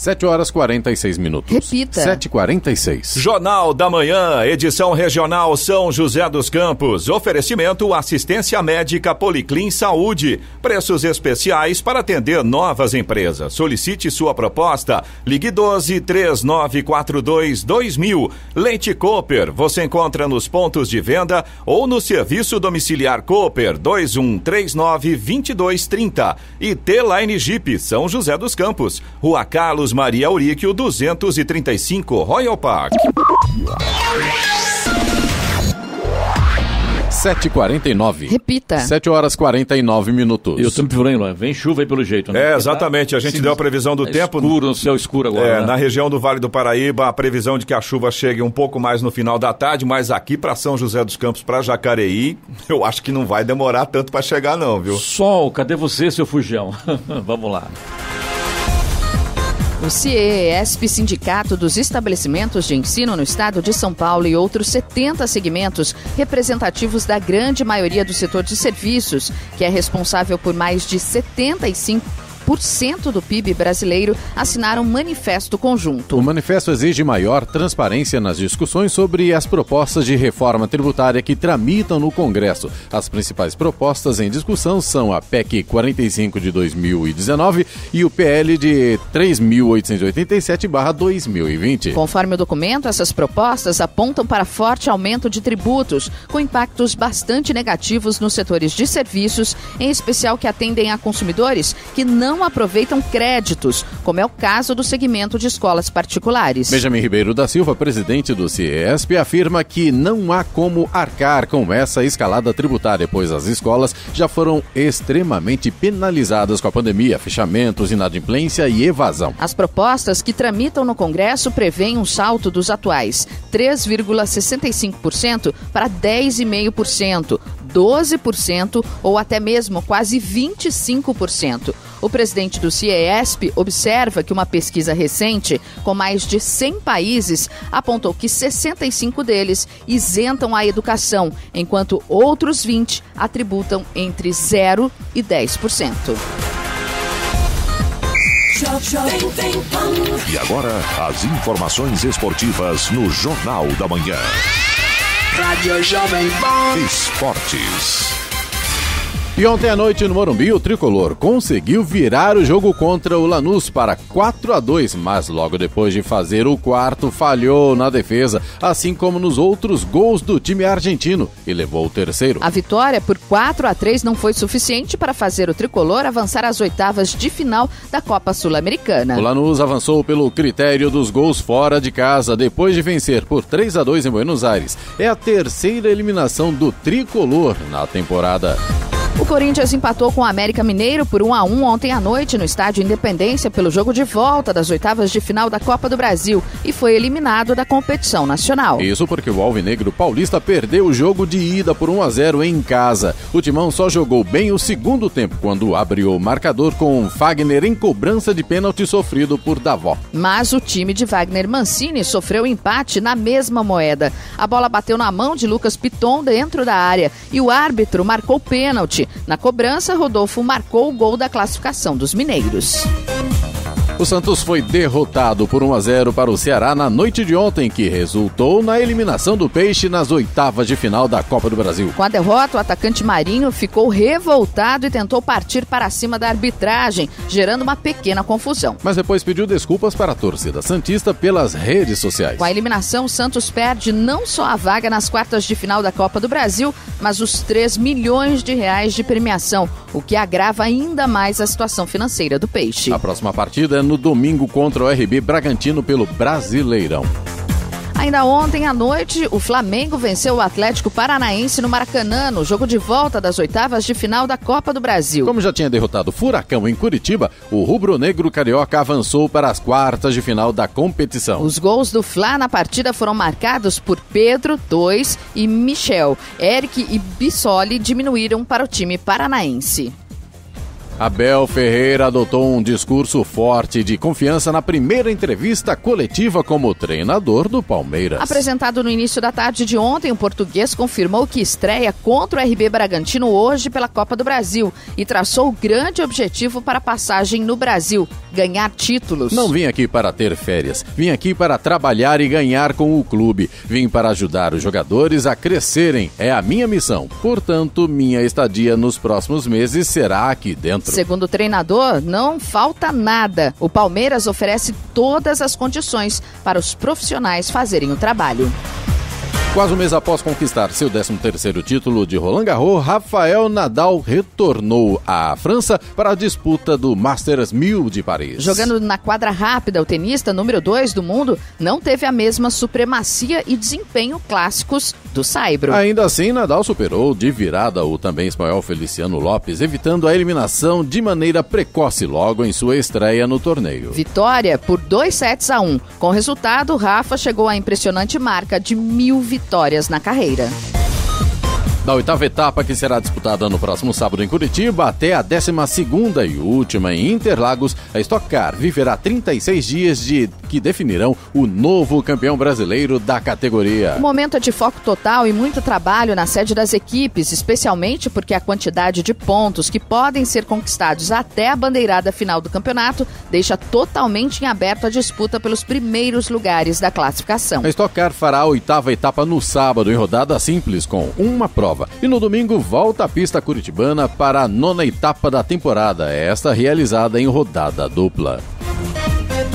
7 horas 46 minutos. Repita. 7h46. Jornal da Manhã, edição regional São José dos Campos. Oferecimento assistência médica Policlin Saúde. Preços especiais para atender novas empresas. Solicite sua proposta. Ligue 12 3942 2000. Leite Cooper. Você encontra nos pontos de venda ou no serviço domiciliar Cooper 2139 2230. E T-Line Jeep São José dos Campos. Rua Carlos Carlos Maria Auríquio 235 Royal Park. 7h49. Repita. 7 horas 49 minutos. E o tempo lá. Vem chuva aí pelo jeito, né? É, exatamente. A gente Sim, deu a previsão do é tempo. Escuro, no céu escuro agora. É, né? na região do Vale do Paraíba, a previsão de que a chuva chegue um pouco mais no final da tarde, mas aqui para São José dos Campos, para Jacareí, <laughs> eu acho que não vai demorar tanto para chegar, não, viu? Sol, cadê você, seu fujão? <laughs> Vamos lá. O CIESP, Sindicato dos Estabelecimentos de Ensino no Estado de São Paulo e outros 70 segmentos representativos da grande maioria do setor de serviços, que é responsável por mais de 75 do PIB brasileiro assinaram um manifesto conjunto. O manifesto exige maior transparência nas discussões sobre as propostas de reforma tributária que tramitam no Congresso. As principais propostas em discussão são a PEC 45 de 2019 e o PL de 3.887/2020. Conforme o documento, essas propostas apontam para forte aumento de tributos, com impactos bastante negativos nos setores de serviços, em especial que atendem a consumidores que não não aproveitam créditos, como é o caso do segmento de escolas particulares. Benjamin Ribeiro da Silva, presidente do CIESP, afirma que não há como arcar com essa escalada tributária, pois as escolas já foram extremamente penalizadas com a pandemia, fechamentos, inadimplência e evasão. As propostas que tramitam no Congresso prevêem um salto dos atuais 3,65% para 10,5%, 12% ou até mesmo quase 25%. O presidente do CIESP observa que uma pesquisa recente com mais de 100 países apontou que 65 deles isentam a educação, enquanto outros 20 atributam entre 0 e 10%. E agora, as informações esportivas no Jornal da Manhã. Rádio Jovem Pan. Esportes. E ontem à noite no Morumbi, o tricolor conseguiu virar o jogo contra o Lanús para 4 a 2, mas logo depois de fazer o quarto, falhou na defesa, assim como nos outros gols do time argentino e levou o terceiro. A vitória por 4 a 3 não foi suficiente para fazer o tricolor avançar às oitavas de final da Copa Sul-Americana. O Lanús avançou pelo critério dos gols fora de casa depois de vencer por 3 a 2 em Buenos Aires. É a terceira eliminação do tricolor na temporada. O Corinthians empatou com o América Mineiro por 1 a 1 ontem à noite no estádio Independência pelo jogo de volta das oitavas de final da Copa do Brasil e foi eliminado da competição nacional. Isso porque o Alvinegro Paulista perdeu o jogo de ida por 1 a 0 em casa. O Timão só jogou bem o segundo tempo quando abriu o marcador com Fagner em cobrança de pênalti sofrido por Davó. Mas o time de Wagner Mancini sofreu empate na mesma moeda. A bola bateu na mão de Lucas Piton dentro da área e o árbitro marcou pênalti na cobrança, Rodolfo marcou o gol da classificação dos mineiros. O Santos foi derrotado por 1 a 0 para o Ceará na noite de ontem, que resultou na eliminação do Peixe nas oitavas de final da Copa do Brasil. Com a derrota, o atacante Marinho ficou revoltado e tentou partir para cima da arbitragem, gerando uma pequena confusão. Mas depois pediu desculpas para a torcida Santista pelas redes sociais. Com a eliminação, o Santos perde não só a vaga nas quartas de final da Copa do Brasil, mas os 3 milhões de reais de premiação, o que agrava ainda mais a situação financeira do Peixe. A próxima partida é no domingo contra o RB Bragantino pelo Brasileirão. Ainda ontem à noite, o Flamengo venceu o Atlético Paranaense no Maracanã, no jogo de volta das oitavas de final da Copa do Brasil. Como já tinha derrotado o Furacão em Curitiba, o rubro-negro carioca avançou para as quartas de final da competição. Os gols do Fla na partida foram marcados por Pedro, dois e Michel. Eric e Bissoli diminuíram para o time paranaense. Abel Ferreira adotou um discurso forte de confiança na primeira entrevista coletiva como treinador do Palmeiras. Apresentado no início da tarde de ontem, o português confirmou que estreia contra o RB Bragantino hoje pela Copa do Brasil e traçou o grande objetivo para a passagem no Brasil: ganhar títulos. Não vim aqui para ter férias, vim aqui para trabalhar e ganhar com o clube. Vim para ajudar os jogadores a crescerem. É a minha missão. Portanto, minha estadia nos próximos meses será aqui dentro outro. Segundo o treinador, não falta nada. O Palmeiras oferece todas as condições para os profissionais fazerem o trabalho. Quase um mês após conquistar seu 13º título de Roland Garros, Rafael Nadal retornou à França para a disputa do Masters 1000 de Paris. Jogando na quadra rápida, o tenista número 2 do mundo não teve a mesma supremacia e desempenho clássicos do Saibro. Ainda assim, Nadal superou de virada o também espanhol Feliciano Lopes, evitando a eliminação de maneira precoce logo em sua estreia no torneio. Vitória por 2 sets a 1. Um. Com resultado, Rafa chegou à impressionante marca de mil vitórias na carreira. Da oitava etapa que será disputada no próximo sábado em Curitiba até a décima segunda e última em Interlagos, a Stock Car viverá 36 dias de que definirão o novo campeão brasileiro da categoria. O momento é de foco total e muito trabalho na sede das equipes, especialmente porque a quantidade de pontos que podem ser conquistados até a bandeirada final do campeonato deixa totalmente em aberto a disputa pelos primeiros lugares da classificação. A Stock Car fará a oitava etapa no sábado em rodada simples com uma prova prova. E no domingo volta à pista curitibana para a nona etapa da temporada, esta realizada em rodada dupla.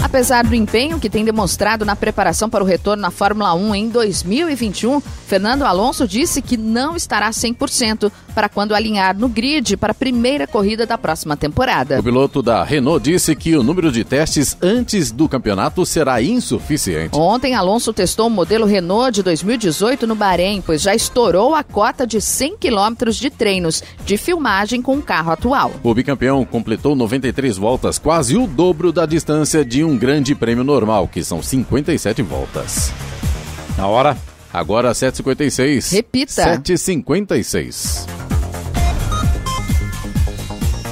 Apesar do empenho que tem demonstrado na preparação para o retorno à Fórmula 1 em 2021, Fernando Alonso disse que não estará 100% para quando alinhar no grid para a primeira corrida da próxima temporada. O piloto da Renault disse que o número de testes antes do campeonato será insuficiente. Ontem, Alonso testou o modelo Renault de 2018 no Bahrein, pois já estourou a cota de 100 quilômetros de treinos de filmagem com o carro atual. O bicampeão completou 93 voltas, quase o dobro da distância de um um grande prêmio normal, que são 57 voltas. Na hora, agora 7h56. Repita. 7h56.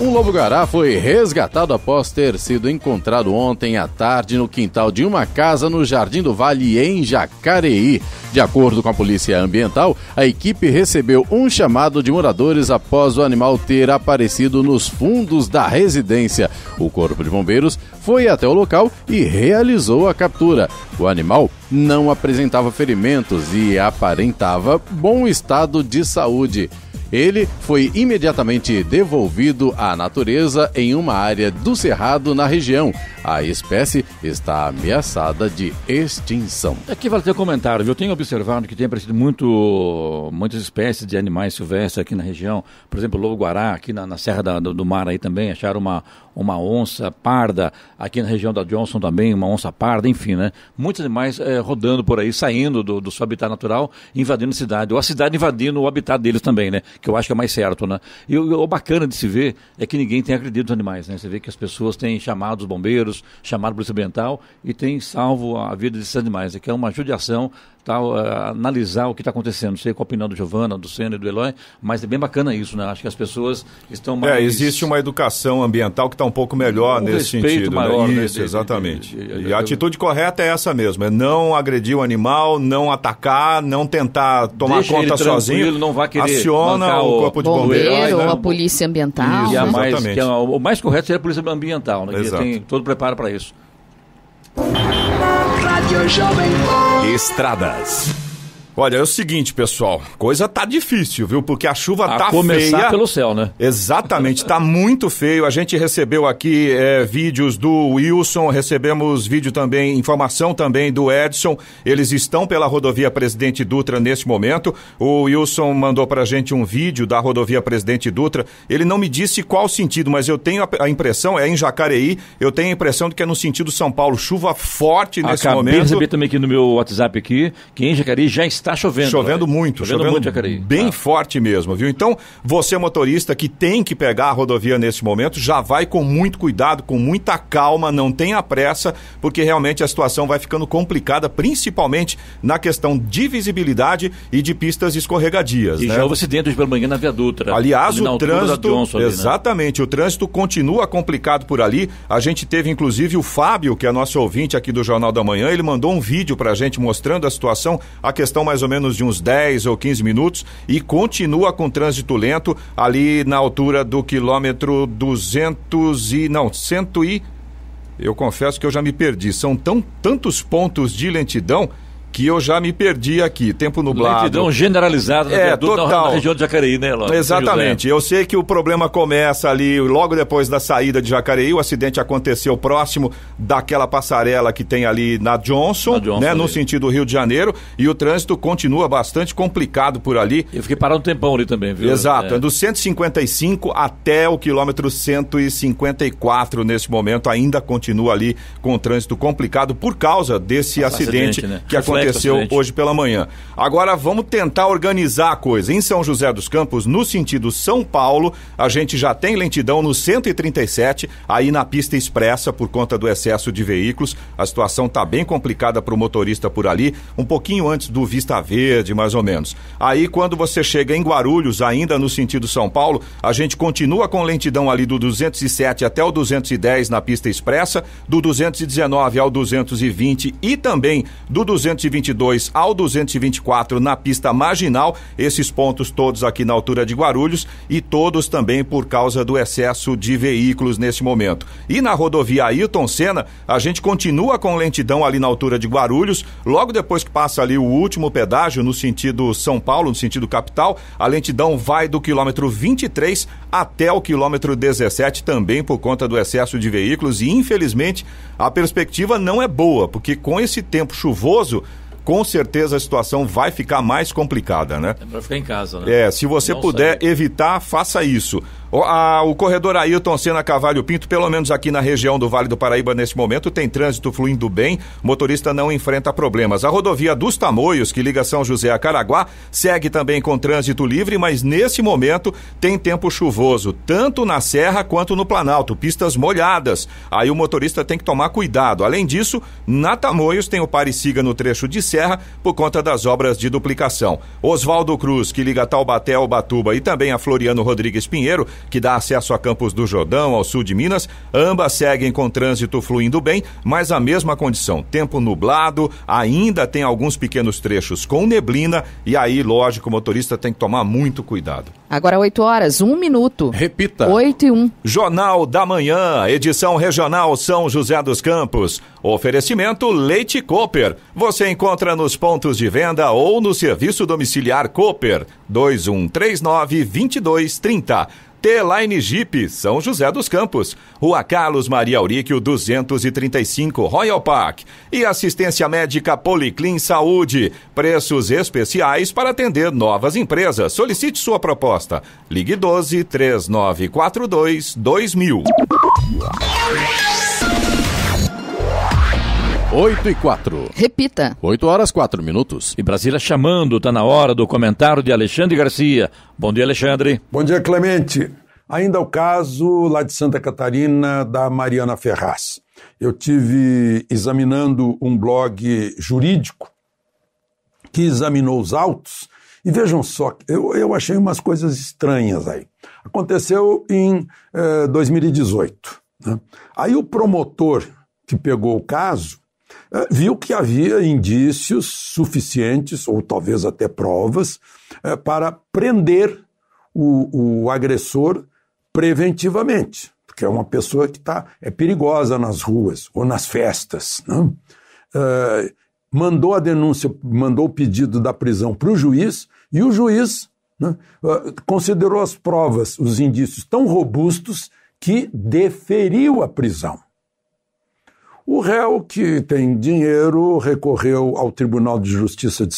Um lobo gará foi resgatado após ter sido encontrado ontem à tarde no quintal de uma casa no Jardim do Vale, em Jacareí. De acordo com a Polícia Ambiental, a equipe recebeu um chamado de moradores após o animal ter aparecido nos fundos da residência. O Corpo de Bombeiros foi até o local e realizou a captura. O animal não apresentava ferimentos e aparentava bom estado de saúde. Ele foi imediatamente devolvido à natureza em uma área do cerrado na região. A espécie está ameaçada de extinção. Aqui é vale ter comentário. Eu tenho observado que tem aparecido muito, muitas espécies de animais silvestres aqui na região. Por exemplo, o lobo-guará, aqui na, na Serra da, do, do Mar aí também, acharam uma, uma onça parda, aqui na região da Johnson também, uma onça parda, enfim, né? Muitos animais é, rodando por aí, saindo do, do seu habitat natural, invadindo a cidade, ou a cidade invadindo o habitat deles também, né? Que eu acho que é mais certo, né? E o, o bacana de se ver é que ninguém tem acreditado os animais, né? Você vê que as pessoas têm chamado os bombeiros, chamado a polícia ambiental e têm salvo a vida desses animais, né? que é uma judiação tal, analisar o que está acontecendo. Não sei qual a opinião do Giovana, do Senna e do Eloy, mas é bem bacana isso, né? Acho que as pessoas estão é, mais. É, existe uma educação ambiental que está um pouco melhor um nesse sentido. Né? Maior, né? Isso, né? exatamente. e a atitude correta é essa mesmo: é não agredir o animal, não atacar, não tentar tomar Deixa conta sozinho. Não vai querer aciona o, o corpo de bombeiro, bombeiro né? a polícia ambiental. Isso, né? mais, é, o mais correto seria a polícia ambiental, né? Que tem todo preparo para isso. Rádio Jovem Pan. Estradas. Olha, é o seguinte, pessoal, coisa tá difícil, viu? Porque a chuva a tá começar feia. pelo céu, né? Exatamente, tá <laughs> muito feio. A gente recebeu aqui é, vídeos do Wilson, recebemos vídeo também, informação também do Edson. Eles estão pela rodovia Presidente Dutra neste momento. O Wilson mandou pra gente um vídeo da rodovia Presidente Dutra. Ele não me disse qual sentido, mas eu tenho a, impressão, é em Jacareí, eu tenho a impressão de que é no sentido São Paulo. Chuva forte nesse Acabei momento. Eu de também aqui no meu WhatsApp aqui, que em Jacareí já está Está chovendo. Chovendo muito, chovendo, chovendo muito, Jacareí. Bem ah. forte mesmo, viu? Então, você motorista que tem que pegar a rodovia neste momento, já vai com muito cuidado, com muita calma, não tenha pressa, porque realmente a situação vai ficando complicada, principalmente na questão de visibilidade e de pistas escorregadias. E né? já houve acidentes pela manhã na Via Dutra. Aliás, ali o trânsito. Johnson, ali, né? exatamente, né? o trânsito continua complicado por ali. A gente teve, inclusive, o Fábio, que é nosso ouvinte aqui do Jornal da Manhã, ele mandou um vídeo pra gente mostrando a situação, a questão mais mais ou menos de uns 10 ou 15 minutos e continua com trânsito lento ali na altura do quilômetro 200 e não, 100 e eu confesso que eu já me perdi. São tão tantos pontos de lentidão que eu já me perdi aqui. Tempo nublado. Lentidão generalizada é, total. na região de Jacareí, né, Lógico? Exatamente. Eu sei que o problema começa ali logo depois da saída de Jacareí. O acidente aconteceu próximo daquela passarela que tem ali na Johnson, na Johnson né, ali. no sentido Rio de Janeiro. E o trânsito continua bastante complicado por ali. Eu fiquei parado um tempão ali também, viu? Exato. É. é do 155 até o quilômetro 154 nesse momento ainda continua ali com o trânsito complicado por causa desse acidente, acidente né? que aconteceu aconteceu hoje pela manhã. Agora vamos tentar organizar a coisa. Em São José dos Campos, no sentido São Paulo, a gente já tem lentidão no 137, aí na pista expressa por conta do excesso de veículos. A situação está bem complicada para o motorista por ali, um pouquinho antes do Vista Verde, mais ou menos. Aí quando você chega em Guarulhos, ainda no sentido São Paulo, a gente continua com lentidão ali do 207 até o 210 na pista expressa, do 219 ao 220 e também do 220 222 ao 224 na pista marginal, esses pontos todos aqui na altura de Guarulhos e todos também por causa do excesso de veículos neste momento. E na rodovia Ailton Senna, a gente continua com lentidão ali na altura de Guarulhos, logo depois que passa ali o último pedágio no sentido São Paulo, no sentido capital, a lentidão vai do quilômetro 23 até o quilômetro 17 também por conta do excesso de veículos e infelizmente a perspectiva não é boa, porque com esse tempo chuvoso, com certeza a situação vai ficar mais complicada, né? É para ficar em casa, né? É, se você Não puder evitar, faça isso. O, a, o corredor Ailton Senna Cavalho Pinto, pelo menos aqui na região do Vale do Paraíba, nesse momento, tem trânsito fluindo bem, motorista não enfrenta problemas. A rodovia dos Tamoios, que liga São José a Caraguá, segue também com trânsito livre, mas nesse momento tem tempo chuvoso, tanto na Serra quanto no Planalto, pistas molhadas. Aí o motorista tem que tomar cuidado. Além disso, na Tamoios tem o pare siga no trecho de Serra por conta das obras de duplicação. Oswaldo Cruz, que liga Taubaté ao Batuba e também a Floriano Rodrigues Pinheiro, que dá acesso a Campos do Jordão, ao sul de Minas. Ambas seguem com trânsito fluindo bem, mas a mesma condição: tempo nublado, ainda tem alguns pequenos trechos com neblina, e aí, lógico, o motorista tem que tomar muito cuidado. Agora 8 horas, 1 minuto. Repita. 8 e 1. Jornal da Manhã, edição regional São José dos Campos. Oferecimento Leite Cooper. Você encontra nos pontos de venda ou no serviço domiciliar Cooper. 2139 2230. T-Line Jeep, São José dos Campos, Rua Carlos Maria Auríquio 235, Royal Park e assistência médica Policlin Saúde. Preços especiais para atender novas empresas. Solicite sua proposta. Ligue 12 3942 2000. 8 e 4. Repita. 8 horas 4 minutos. E Brasília chamando, Está na hora do comentário de Alexandre Garcia. Bom dia, Alexandre. Bom dia, Clemente. Ainda o caso lá de Santa Catarina da Mariana Ferraz. Eu tive examinando um blog jurídico que examinou os autos e vejam só, eu, eu achei umas coisas estranhas aí. Aconteceu em eh, 2018. Né? Aí o promotor que pegou o caso é, viu que havia indícios suficientes, ou talvez até provas, é, para prender o, o agressor preventivamente, porque é uma pessoa que tá, é perigosa nas ruas ou nas festas. Né? É, mandou a denúncia, mandou o pedido da prisão para o juiz e o juiz né, considerou as provas, os indícios tão robustos que deferiu a prisão. O réu, que tem dinheiro, recorreu ao Tribunal de Justiça de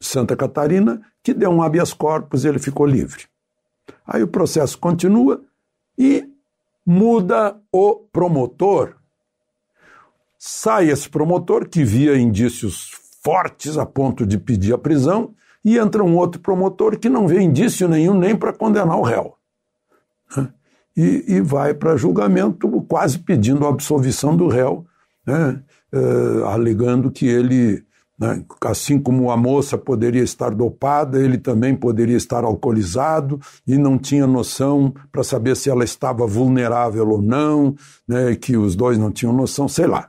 Santa Catarina, que deu um habeas corpus e ele ficou livre. Aí o processo continua e muda o promotor. Sai esse promotor, que via indícios fortes a ponto de pedir a prisão, e entra um outro promotor que não vê indício nenhum nem para condenar o réu e, e vai para julgamento quase pedindo a absolvição do réu, né? É, alegando que ele, né? assim como a moça poderia estar dopada, ele também poderia estar alcoolizado e não tinha noção para saber se ela estava vulnerável ou não, né? que os dois não tinham noção, sei lá.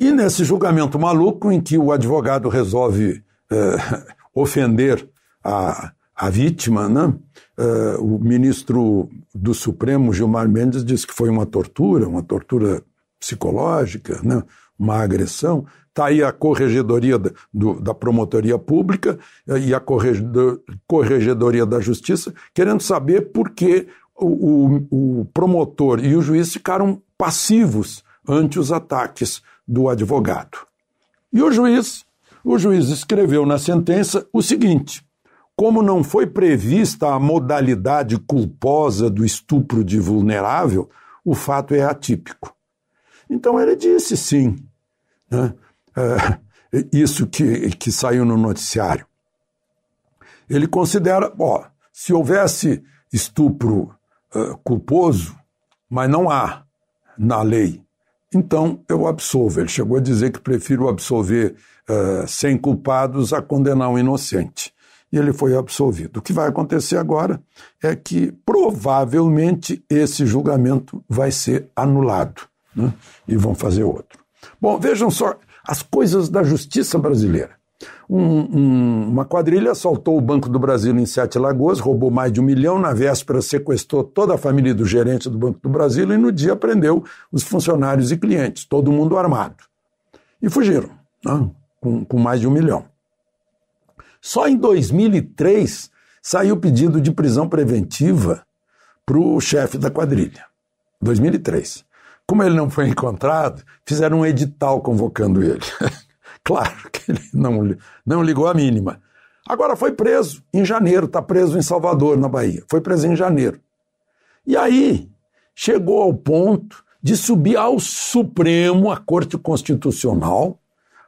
E nesse julgamento maluco em que o advogado resolve é, <laughs> ofender a, a vítima, né? Uh, o ministro do Supremo, Gilmar Mendes, disse que foi uma tortura, uma tortura psicológica, né? uma agressão. Está aí a corregedoria da, do, da promotoria pública eh, e a corregedoria da justiça querendo saber por que o, o, o promotor e o juiz ficaram passivos ante os ataques do advogado. E o juiz, o juiz escreveu na sentença o seguinte: como não foi prevista a modalidade culposa do estupro de vulnerável, o fato é atípico. Então ele disse sim, né? é, isso que, que saiu no noticiário. Ele considera, ó, se houvesse estupro uh, culposo, mas não há na lei, então eu absolvo. Ele chegou a dizer que prefiro absolver uh, sem culpados a condenar um inocente e ele foi absolvido. O que vai acontecer agora é que provavelmente esse julgamento vai ser anulado né? e vão fazer outro. Bom, vejam só as coisas da justiça brasileira. Um, um, uma quadrilha assaltou o Banco do Brasil em Sete Lagoas, roubou mais de um milhão, na véspera sequestrou toda a família do gerente do Banco do Brasil e no dia prendeu os funcionários e clientes, todo mundo armado. E fugiram, né? com, com mais de um milhão. Só em 2003 saiu pedido de prisão preventiva para o chefe da quadrilha. 2003. Como ele não foi encontrado, fizeram um edital convocando ele. <laughs> claro que ele não, não ligou a mínima. Agora foi preso em janeiro, está preso em Salvador, na Bahia. Foi preso em janeiro. E aí chegou ao ponto de subir ao Supremo, a Corte Constitucional,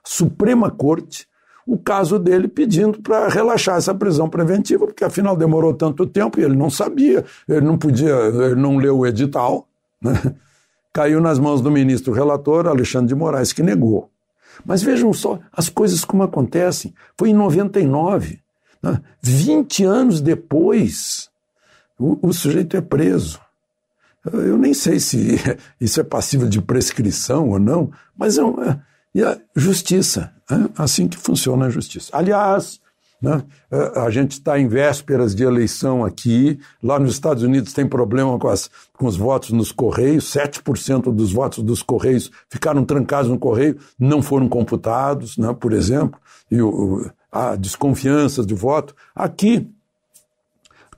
Suprema Corte, o caso dele pedindo para relaxar essa prisão preventiva, porque afinal demorou tanto tempo e ele não sabia, ele não podia, ele não leu o edital. Né? <laughs> Caiu nas mãos do ministro relator, Alexandre de Moraes, que negou. Mas vejam só as coisas como acontecem. Foi em 99, né? 20 anos depois, o, o sujeito é preso. Eu nem sei se <laughs> isso é passível de prescrição ou não, mas é, um, é, e a justiça. é Assim que funciona a justiça. Aliás, né? É, a gente está em vésperas de eleição aqui. Lá nos Estados Unidos tem problema com, as, com os votos nos Correios. 7% dos votos dos Correios ficaram trancados no Correio, não foram computados, né? por exemplo. E o, a desconfiança de voto. Aqui,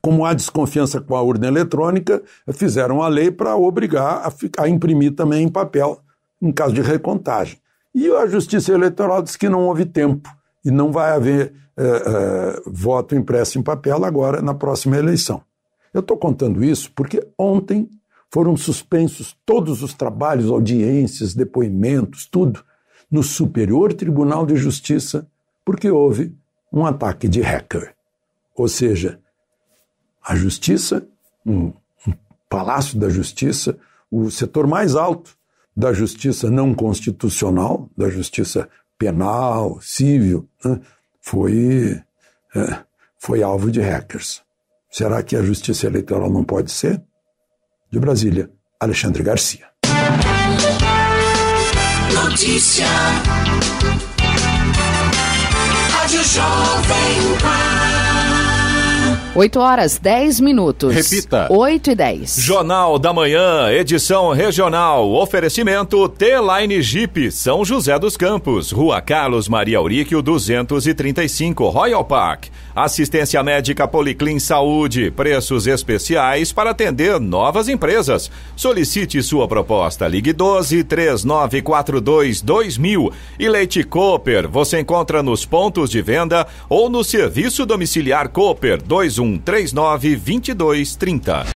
como há desconfiança com a urna eletrônica, fizeram a lei para obrigar a, a imprimir também em papel, em caso de recontagem. E a Justiça Eleitoral diz que não houve tempo e não vai haver é, é, voto impresso em papel agora na próxima eleição. Eu estou contando isso porque ontem foram suspensos todos os trabalhos, audiências, depoimentos, tudo, no Superior Tribunal de Justiça, porque houve um ataque de hacker. Ou seja, a justiça, um, um palácio da justiça, o setor mais alto da justiça não constitucional, da justiça penal, civil, né, foi, é, foi alvo de hackers. Será que a justiça eleitoral não pode ser? De Brasília, Alexandre Garcia. Notícia. Rádio Jovem Pan. 8 horas 10 minutos. Repita. 8 e 10. Jornal da Manhã, edição regional. Oferecimento T-Line Jeep, São José dos Campos, Rua Carlos Maria Auríquio 235, Royal Park. Assistência médica Policlin Saúde, preços especiais para atender novas empresas. Solicite sua proposta. Ligue 12 3942 2000. E Leite Cooper, você encontra nos pontos de venda ou no serviço domiciliar Cooper 21 22 30.